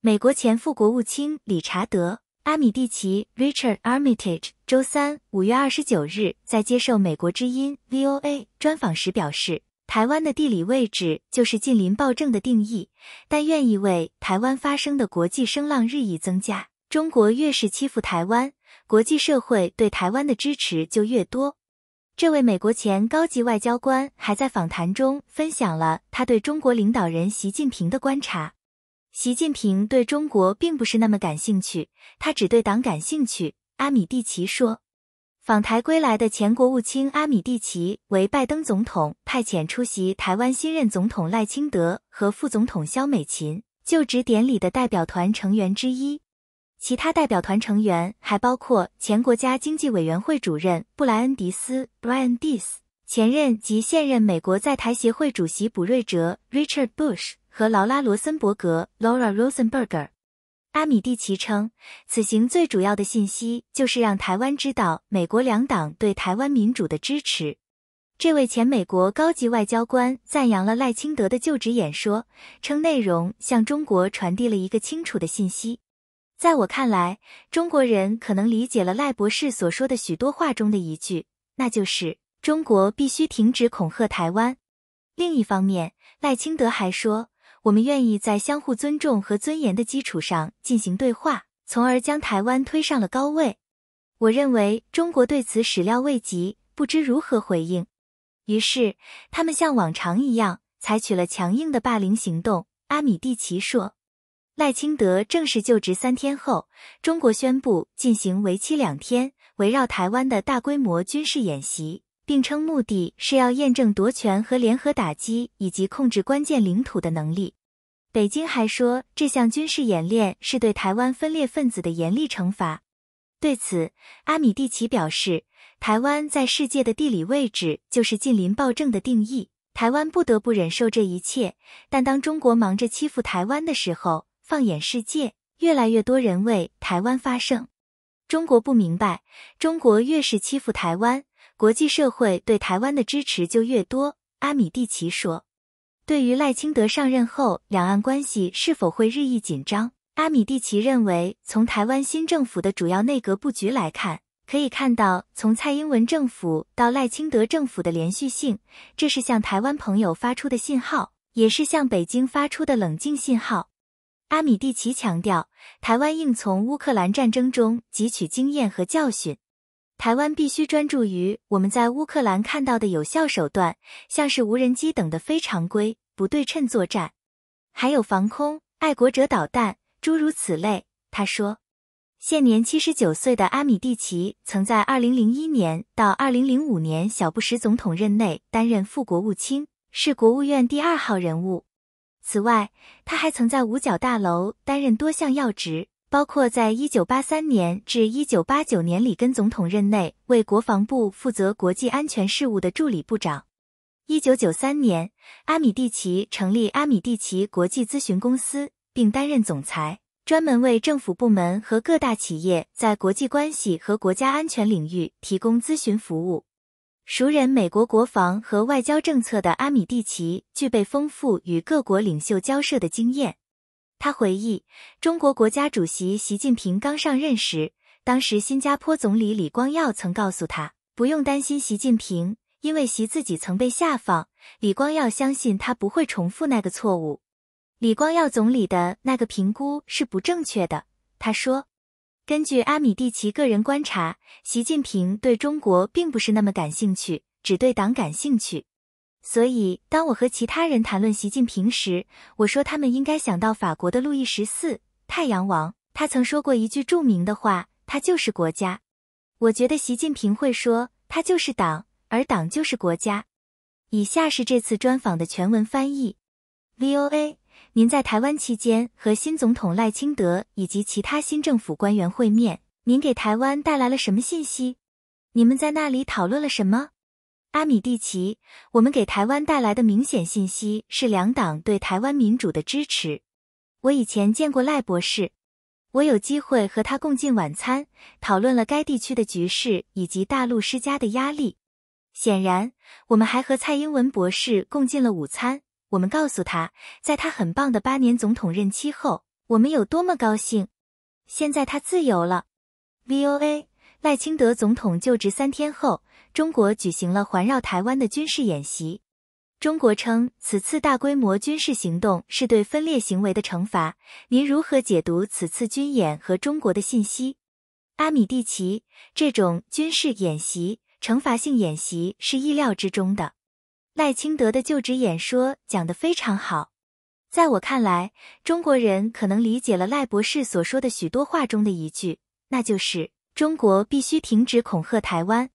美国前副国务卿理查德·阿米蒂奇 （Richard Armitage） 周三（五月二十九日）在接受美国之音 （VOA） 专访时表示，台湾的地理位置就是近邻暴政的定义，但愿意为台湾发声的国际声浪日益增加。中国越是欺负台湾，国际社会对台湾的支持就越多。这位美国前高级外交官还在访谈中分享了他对中国领导人习近平的观察。习近平对中国并不是那么感兴趣，他只对党感兴趣。阿米蒂奇说，访台归来的前国务卿阿米蒂奇为拜登总统派遣出席台湾新任总统赖清德和副总统肖美琴就职典礼的代表团成员之一。其他代表团成员还包括前国家经济委员会主任布莱恩·迪斯 （Brian D. s 前任及现任美国在台协会主席卜瑞哲 （Richard Bush）。和劳拉·罗森伯格 （Laura Rosenberg），e r 阿米蒂奇称，此行最主要的信息就是让台湾知道美国两党对台湾民主的支持。这位前美国高级外交官赞扬了赖清德的就职演说，称内容向中国传递了一个清楚的信息。在我看来，中国人可能理解了赖博士所说的许多话中的一句，那就是中国必须停止恐吓台湾。另一方面，赖清德还说。我们愿意在相互尊重和尊严的基础上进行对话，从而将台湾推上了高位。我认为中国对此始料未及，不知如何回应，于是他们像往常一样采取了强硬的霸凌行动。阿米蒂奇说，赖清德正式就职三天后，中国宣布进行为期两天、围绕台湾的大规模军事演习。并称目的是要验证夺权和联合打击以及控制关键领土的能力。北京还说，这项军事演练是对台湾分裂分子的严厉惩罚。对此，阿米蒂奇表示，台湾在世界的地理位置就是近邻暴政的定义，台湾不得不忍受这一切。但当中国忙着欺负台湾的时候，放眼世界，越来越多人为台湾发声。中国不明白，中国越是欺负台湾。国际社会对台湾的支持就越多，阿米蒂奇说。对于赖清德上任后两岸关系是否会日益紧张，阿米蒂奇认为，从台湾新政府的主要内阁布局来看，可以看到从蔡英文政府到赖清德政府的连续性，这是向台湾朋友发出的信号，也是向北京发出的冷静信号。阿米蒂奇强调，台湾应从乌克兰战争中汲取经验和教训。台湾必须专注于我们在乌克兰看到的有效手段，像是无人机等的非常规不对称作战，还有防空爱国者导弹，诸如此类。他说，现年七十九岁的阿米蒂奇曾在二零零一年到二零零五年小布什总统任内担任副国务卿，是国务院第二号人物。此外，他还曾在五角大楼担任多项要职。包括在1983年至1989年里根总统任内，为国防部负责国际安全事务的助理部长。1993年，阿米蒂奇成立阿米蒂奇国际咨询公司，并担任总裁，专门为政府部门和各大企业在国际关系和国家安全领域提供咨询服务。熟人美国国防和外交政策的阿米蒂奇，具备丰富与各国领袖交涉的经验。他回忆，中国国家主席习近平刚上任时，当时新加坡总理李光耀曾告诉他，不用担心习近平，因为习自己曾被下放，李光耀相信他不会重复那个错误。李光耀总理的那个评估是不正确的，他说，根据阿米蒂奇个人观察，习近平对中国并不是那么感兴趣，只对党感兴趣。所以，当我和其他人谈论习近平时，我说他们应该想到法国的路易十四，太阳王，他曾说过一句著名的话：“他就是国家。”我觉得习近平会说：“他就是党，而党就是国家。”以下是这次专访的全文翻译。VOA，您在台湾期间和新总统赖清德以及其他新政府官员会面，您给台湾带来了什么信息？你们在那里讨论了什么？阿米蒂奇，我们给台湾带来的明显信息是两党对台湾民主的支持。我以前见过赖博士，我有机会和他共进晚餐，讨论了该地区的局势以及大陆施加的压力。显然，我们还和蔡英文博士共进了午餐。我们告诉他，在他很棒的八年总统任期后，我们有多么高兴。现在他自由了。VOA。赖清德总统就职三天后，中国举行了环绕台湾的军事演习。中国称此次大规模军事行动是对分裂行为的惩罚。您如何解读此次军演和中国的信息？阿米蒂奇，这种军事演习、惩罚性演习是意料之中的。赖清德的就职演说讲得非常好。在我看来，中国人可能理解了赖博士所说的许多话中的一句，那就是。中国必须停止恐吓台湾。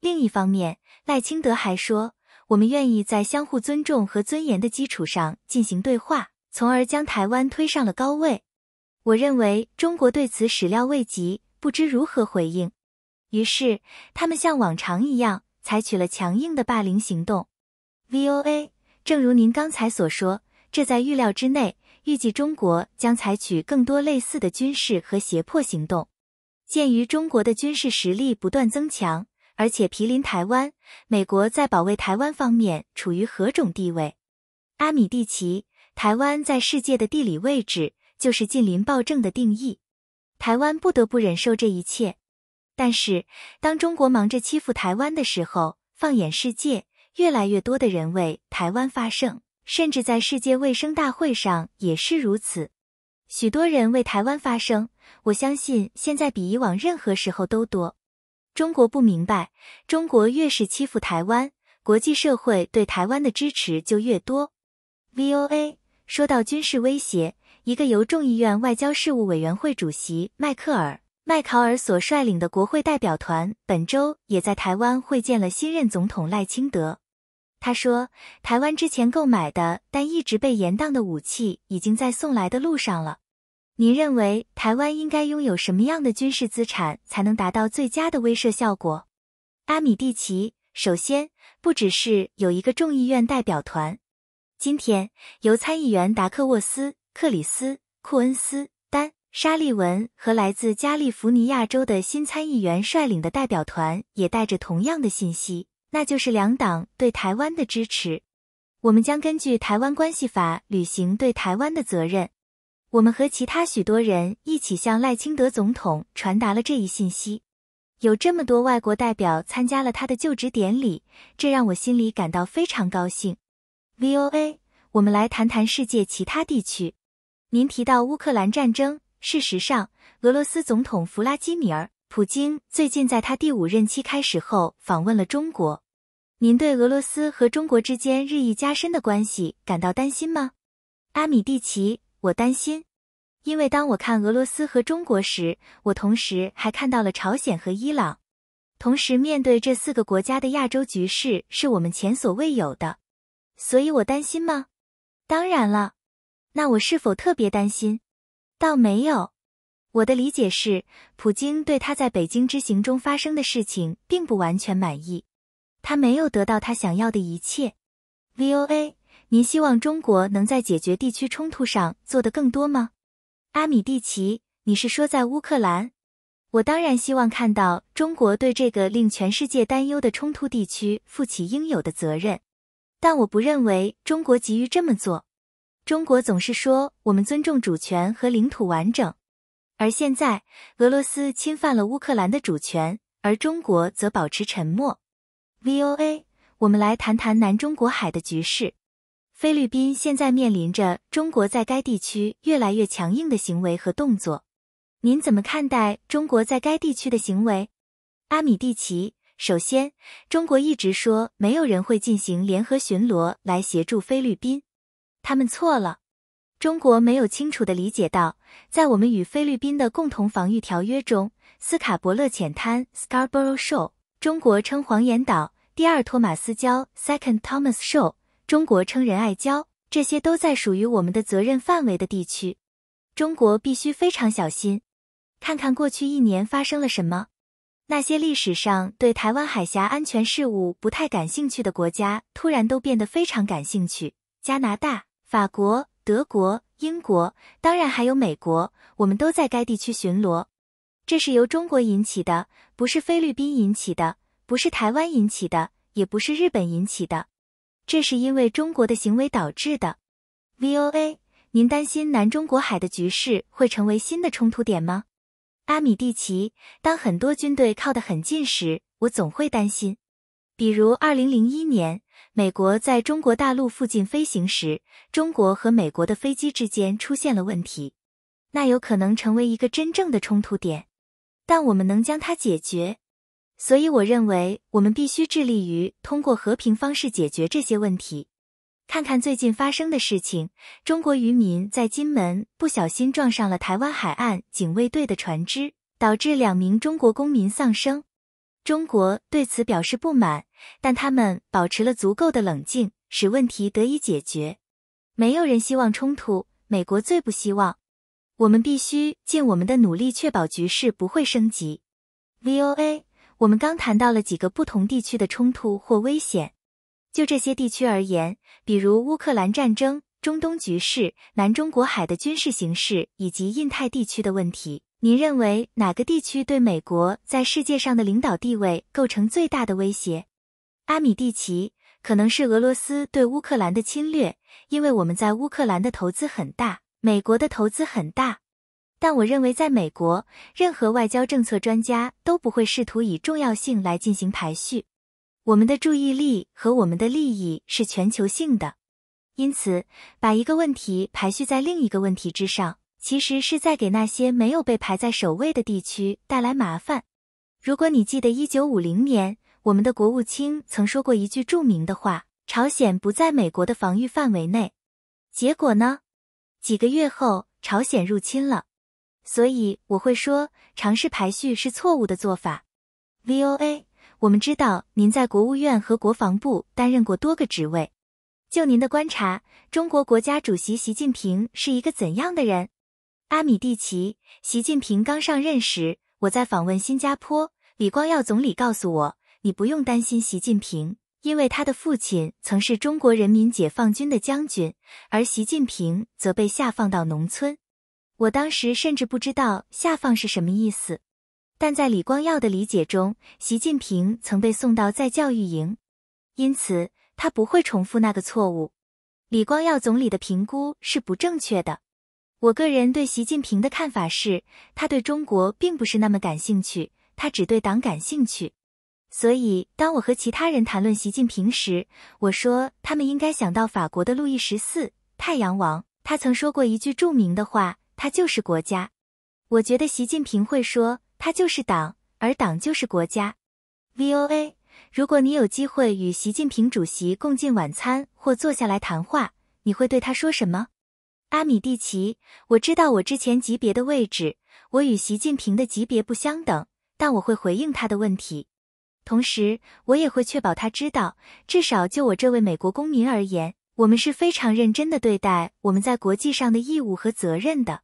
另一方面，赖清德还说：“我们愿意在相互尊重和尊严的基础上进行对话，从而将台湾推上了高位。”我认为中国对此始料未及，不知如何回应，于是他们像往常一样采取了强硬的霸凌行动。VOA，正如您刚才所说，这在预料之内。预计中国将采取更多类似的军事和胁迫行动。鉴于中国的军事实力不断增强，而且毗邻台湾，美国在保卫台湾方面处于何种地位？阿米蒂奇，台湾在世界的地理位置就是近邻暴政的定义，台湾不得不忍受这一切。但是，当中国忙着欺负台湾的时候，放眼世界，越来越多的人为台湾发声，甚至在世界卫生大会上也是如此。许多人为台湾发声，我相信现在比以往任何时候都多。中国不明白，中国越是欺负台湾，国际社会对台湾的支持就越多。VOA 说到军事威胁，一个由众议院外交事务委员会主席迈克尔·麦考尔所率领的国会代表团本周也在台湾会见了新任总统赖清德。他说：“台湾之前购买的，但一直被延宕的武器已经在送来的路上了。”您认为台湾应该拥有什么样的军事资产才能达到最佳的威慑效果？阿米蒂奇首先不只是有一个众议院代表团，今天由参议员达克沃斯、克里斯、库恩斯、丹·沙利文和来自加利福尼亚州的新参议员率领的代表团也带着同样的信息。那就是两党对台湾的支持。我们将根据《台湾关系法》履行对台湾的责任。我们和其他许多人一起向赖清德总统传达了这一信息。有这么多外国代表参加了他的就职典礼，这让我心里感到非常高兴。VOA，我们来谈谈世界其他地区。您提到乌克兰战争，事实上，俄罗斯总统弗拉基米尔。普京最近在他第五任期开始后访问了中国。您对俄罗斯和中国之间日益加深的关系感到担心吗？阿米蒂奇，我担心，因为当我看俄罗斯和中国时，我同时还看到了朝鲜和伊朗。同时面对这四个国家的亚洲局势是我们前所未有的，所以我担心吗？当然了。那我是否特别担心？倒没有。我的理解是，普京对他在北京之行中发生的事情并不完全满意，他没有得到他想要的一切。VOA，您希望中国能在解决地区冲突上做得更多吗？阿米蒂奇，你是说在乌克兰？我当然希望看到中国对这个令全世界担忧的冲突地区负起应有的责任，但我不认为中国急于这么做。中国总是说我们尊重主权和领土完整。而现在，俄罗斯侵犯了乌克兰的主权，而中国则保持沉默。VOA，我们来谈谈南中国海的局势。菲律宾现在面临着中国在该地区越来越强硬的行为和动作。您怎么看待中国在该地区的行为？阿米蒂奇，首先，中国一直说没有人会进行联合巡逻来协助菲律宾，他们错了。中国没有清楚的理解到，在我们与菲律宾的共同防御条约中，斯卡伯勒浅滩 （Scarborough Shoal），中国称黄岩岛；第二托马斯礁 （Second Thomas Shoal），中国称仁爱礁，这些都在属于我们的责任范围的地区。中国必须非常小心，看看过去一年发生了什么。那些历史上对台湾海峡安全事务不太感兴趣的国家，突然都变得非常感兴趣。加拿大、法国。德国、英国，当然还有美国，我们都在该地区巡逻。这是由中国引起的，不是菲律宾引起的，不是台湾引起的，也不是日本引起的。这是因为中国的行为导致的。VOA，您担心南中国海的局势会成为新的冲突点吗？阿米蒂奇，当很多军队靠得很近时，我总会担心。比如二零零一年。美国在中国大陆附近飞行时，中国和美国的飞机之间出现了问题，那有可能成为一个真正的冲突点。但我们能将它解决，所以我认为我们必须致力于通过和平方式解决这些问题。看看最近发生的事情，中国渔民在金门不小心撞上了台湾海岸警卫队的船只，导致两名中国公民丧生。中国对此表示不满，但他们保持了足够的冷静，使问题得以解决。没有人希望冲突，美国最不希望。我们必须尽我们的努力，确保局势不会升级。VOA，我们刚谈到了几个不同地区的冲突或危险。就这些地区而言，比如乌克兰战争、中东局势、南中国海的军事形势，以及印太地区的问题。您认为哪个地区对美国在世界上的领导地位构成最大的威胁？阿米蒂奇可能是俄罗斯对乌克兰的侵略，因为我们在乌克兰的投资很大，美国的投资很大。但我认为，在美国，任何外交政策专家都不会试图以重要性来进行排序。我们的注意力和我们的利益是全球性的，因此把一个问题排序在另一个问题之上。其实是在给那些没有被排在首位的地区带来麻烦。如果你记得一九五零年，我们的国务卿曾说过一句著名的话：“朝鲜不在美国的防御范围内。”结果呢？几个月后，朝鲜入侵了。所以我会说，尝试排序是错误的做法。VOA，我们知道您在国务院和国防部担任过多个职位。就您的观察，中国国家主席习近平是一个怎样的人？阿米蒂奇，习近平刚上任时，我在访问新加坡，李光耀总理告诉我：“你不用担心习近平，因为他的父亲曾是中国人民解放军的将军，而习近平则被下放到农村。”我当时甚至不知道“下放”是什么意思，但在李光耀的理解中，习近平曾被送到再教育营，因此他不会重复那个错误。李光耀总理的评估是不正确的。我个人对习近平的看法是，他对中国并不是那么感兴趣，他只对党感兴趣。所以，当我和其他人谈论习近平时，我说他们应该想到法国的路易十四，太阳王，他曾说过一句著名的话：“他就是国家。”我觉得习近平会说：“他就是党，而党就是国家。”VOA，如果你有机会与习近平主席共进晚餐或坐下来谈话，你会对他说什么？阿米蒂奇，我知道我之前级别的位置，我与习近平的级别不相等，但我会回应他的问题，同时我也会确保他知道，至少就我这位美国公民而言，我们是非常认真的对待我们在国际上的义务和责任的。